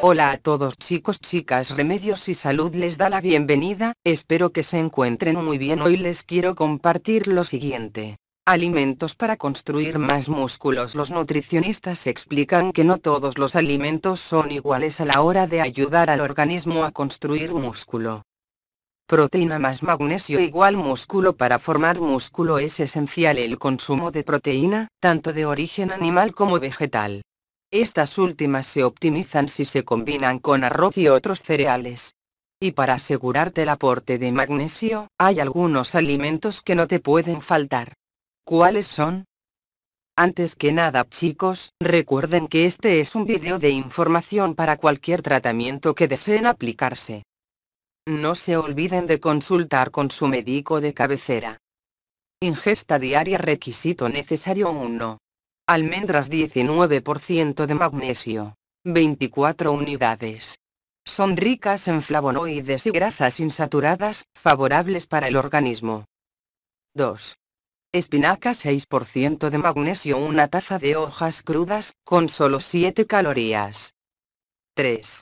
Hola a todos chicos, chicas, Remedios y Salud les da la bienvenida, espero que se encuentren muy bien. Hoy les quiero compartir lo siguiente. Alimentos para construir más músculos. Los nutricionistas explican que no todos los alimentos son iguales a la hora de ayudar al organismo a construir músculo. Proteína más magnesio igual músculo Para formar músculo es esencial el consumo de proteína, tanto de origen animal como vegetal. Estas últimas se optimizan si se combinan con arroz y otros cereales. Y para asegurarte el aporte de magnesio, hay algunos alimentos que no te pueden faltar. ¿Cuáles son? Antes que nada chicos, recuerden que este es un vídeo de información para cualquier tratamiento que deseen aplicarse. No se olviden de consultar con su médico de cabecera. Ingesta diaria requisito necesario 1 almendras 19% de magnesio, 24 unidades. Son ricas en flavonoides y grasas insaturadas, favorables para el organismo. 2. Espinaca 6% de magnesio Una taza de hojas crudas, con solo 7 calorías. 3.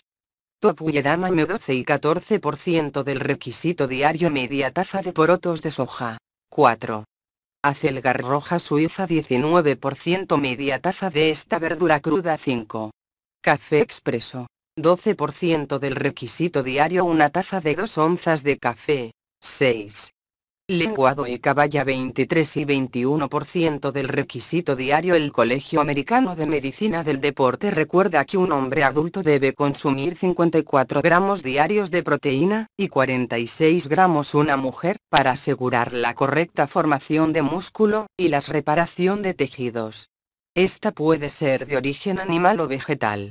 Topuyedama 12 y 14% del requisito diario media taza de porotos de soja. 4. Acelgar roja suiza 19%, media taza de esta verdura cruda 5. Café expreso. 12% del requisito diario una taza de 2 onzas de café. 6. Lenguado y Caballa 23 y 21% del requisito diario El Colegio Americano de Medicina del Deporte recuerda que un hombre adulto debe consumir 54 gramos diarios de proteína, y 46 gramos una mujer, para asegurar la correcta formación de músculo, y la reparación de tejidos. Esta puede ser de origen animal o vegetal.